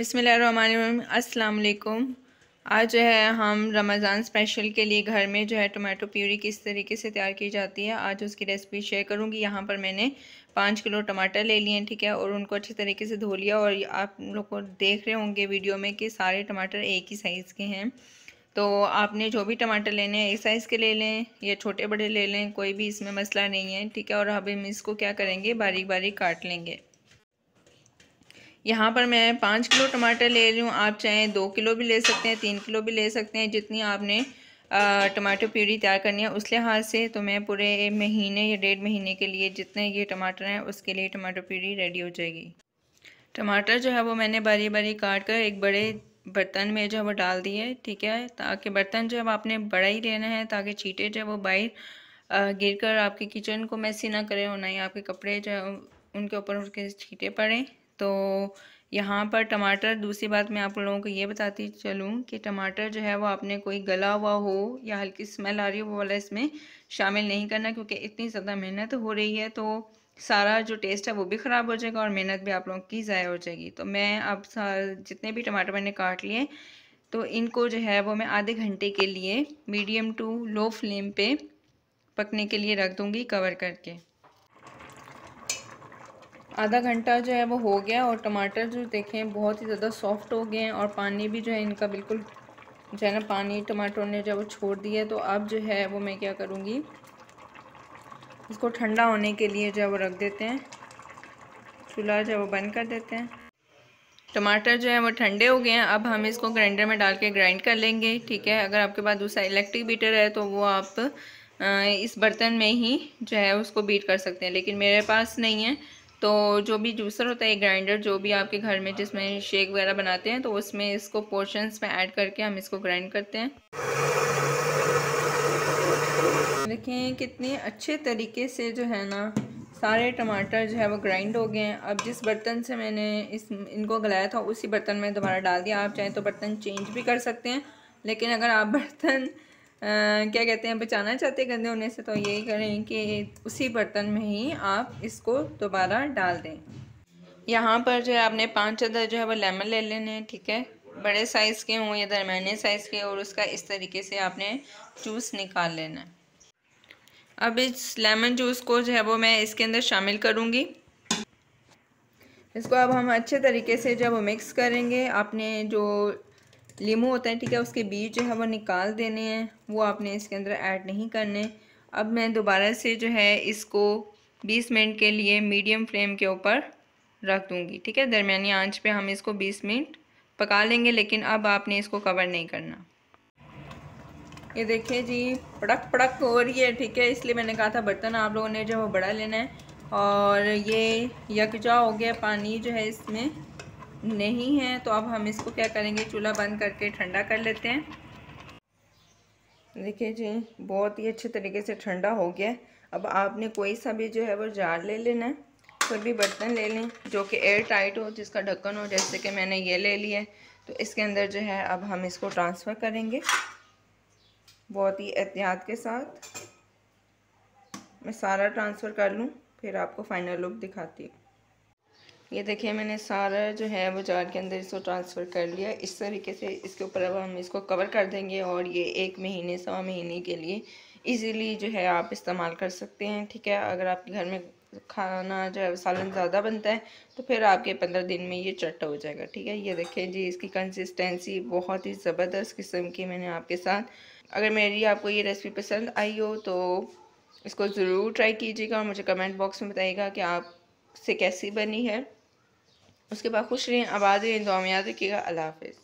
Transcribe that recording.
अस्सलाम वालेकुम आज जो है हम रमज़ान स्पेशल के लिए घर में जो है टोमेटो प्यूरी किस तरीके से तैयार की जाती है आज उसकी रेसिपी शेयर करूंगी यहाँ पर मैंने पाँच किलो टमाटर ले लिए हैं ठीक है और उनको अच्छे तरीके से धो लिया और आप लोग को देख रहे होंगे वीडियो में कि सारे टमाटर एक ही साइज़ के हैं तो आपने जो भी टमाटर लेने हैं एक साइज़ के ले लें या छोटे बड़े ले लें कोई भी इसमें मसला नहीं है ठीक है और अब हम इसको क्या करेंगे बारीक बारीक काट लेंगे यहाँ पर मैं पाँच किलो टमाटर ले रही हूँ आप चाहें दो किलो भी ले सकते हैं तीन किलो भी ले सकते हैं जितनी आपने टमाटर प्यूरी तैयार करनी है उस लिहाज से तो मैं पूरे महीने या डेढ़ महीने के लिए जितने ये टमाटर हैं उसके लिए टमाटर प्यूरी रेडी हो जाएगी टमाटर जो है वो मैंने बारी बारी काट कर एक बड़े बर्तन में जो है वो डाल दिए ठीक है ताकि बर्तन जो है आपने बड़ा ही लेना है ताकि चीटे जो है वो बाहर गिर कर आपके किचन को मैसी ना करें और ना ही आपके कपड़े जो है उनके ऊपर उनके चीटे पड़ें तो यहाँ पर टमाटर दूसरी बात मैं आप लोगों को ये बताती चलूँ कि टमाटर जो है वो आपने कोई गला हुआ हो या हल्की स्मेल आ रही हो वो वाला इसमें शामिल नहीं करना क्योंकि इतनी ज़्यादा मेहनत हो रही है तो सारा जो टेस्ट है वो भी ख़राब हो जाएगा और मेहनत भी आप लोगों की ज़ाया हो जाएगी तो मैं अब जितने भी टमाटर मैंने काट लिए तो इनको जो है वो मैं आधे घंटे के लिए मीडियम टू लो फ्लेम पे पकने के लिए रख दूँगी कवर करके आधा घंटा जो है वो हो गया और टमाटर जो देखें बहुत ही ज़्यादा सॉफ्ट हो गए हैं और पानी भी जो है इनका बिल्कुल जो है ना पानी टमाटरों ने जो वो छोड़ दिया है तो अब जो है वो मैं क्या करूँगी इसको ठंडा होने के लिए जो है वो रख देते हैं चूल्हा जो है वो बंद कर देते हैं टमाटर जो है वो ठंडे हो गए हैं अब हम इसको ग्राइंडर में डाल के ग्राइंड कर लेंगे ठीक है अगर आपके पास दूसरा इलेक्ट्रिक बीटर है तो वो आप इस बर्तन में ही जो है उसको बीट कर सकते हैं लेकिन मेरे पास नहीं है तो जो भी जूसर होता है ग्राइंडर जो भी आपके घर में जिसमें शेक वगैरह बनाते हैं तो उसमें इसको पोर्शंस में ऐड करके हम इसको ग्राइंड करते हैं देखें कितने अच्छे तरीके से जो है ना सारे टमाटर जो है वो ग्राइंड हो गए हैं अब जिस बर्तन से मैंने इस इनको गलाया था उसी बर्तन में दोबारा डाल दिया आप चाहें तो बर्तन चेंज भी कर सकते हैं लेकिन अगर आप बर्तन क्या कहते हैं बचाना चाहते गंदे होने से तो यही करें कि उसी बर्तन में ही आप इसको दोबारा डाल दें यहाँ पर जो है आपने पाँच अदर जो है वो लेमन ले लेने हैं ठीक है बड़े साइज़ के हों या दरमियाने साइज़ के और उसका इस तरीके से आपने जूस निकाल लेना है अब इस लेमन जूस को जो है वो मैं इसके अंदर शामिल करूँगी इसको अब हम अच्छे तरीके से जब मिक्स करेंगे आपने जो लीमू होता है ठीक है उसके बीज जो है वो निकाल देने हैं वो आपने इसके अंदर ऐड नहीं करने अब मैं दोबारा से जो है इसको 20 मिनट के लिए मीडियम फ्लेम के ऊपर रख दूँगी ठीक है दरमियानी आंच पे हम इसको 20 मिनट पका लेंगे लेकिन अब आपने इसको कवर नहीं करना ये देखिए जी पड़क पड़क हो रही है ठीक है इसलिए मैंने कहा था बर्तन आप लोगों ने जो है वो बड़ा लेना है और ये यकजा हो गया पानी जो है इसमें नहीं है तो अब हम इसको क्या करेंगे चूल्हा बंद करके ठंडा कर लेते हैं देखिए जी बहुत ही अच्छे तरीके से ठंडा हो गया अब आपने कोई सा भी जो है वो जार ले लेना है कोई भी बर्तन ले लें जो कि एयर टाइट हो जिसका ढक्कन हो जैसे कि मैंने ये ले लिया है तो इसके अंदर जो है अब हम इसको ट्रांसफ़र करेंगे बहुत ही एहतियात के साथ मैं सारा ट्रांसफ़र कर लूँ फिर आपको फ़ाइनल लुक दिखाती हूँ ये देखिए मैंने सारा जो है वो जार के अंदर इसको ट्रांसफ़र कर लिया इस तरीके से इसके ऊपर अब हम इसको कवर कर देंगे और ये एक महीने सवा महीने के लिए इजीली जो है आप इस्तेमाल कर सकते हैं ठीक है अगर आपके घर में खाना जो है सालन ज़्यादा बनता है तो फिर आपके पंद्रह दिन में ये चट्टा हो जाएगा ठीक है ये देखें जी इसकी कंसिस्टेंसी बहुत ही ज़बरदस्त किस्म की मैंने आपके साथ अगर मेरी आपको ये रेसिपी पसंद आई हो तो इसको ज़रूर ट्राई कीजिएगा और मुझे कमेंट बॉक्स में बताइएगा कि आप से कैसी बनी है उसके बाद खुश रहें आबाद रहें दुआ में याद रखिएगा अल्लाह हाफिज़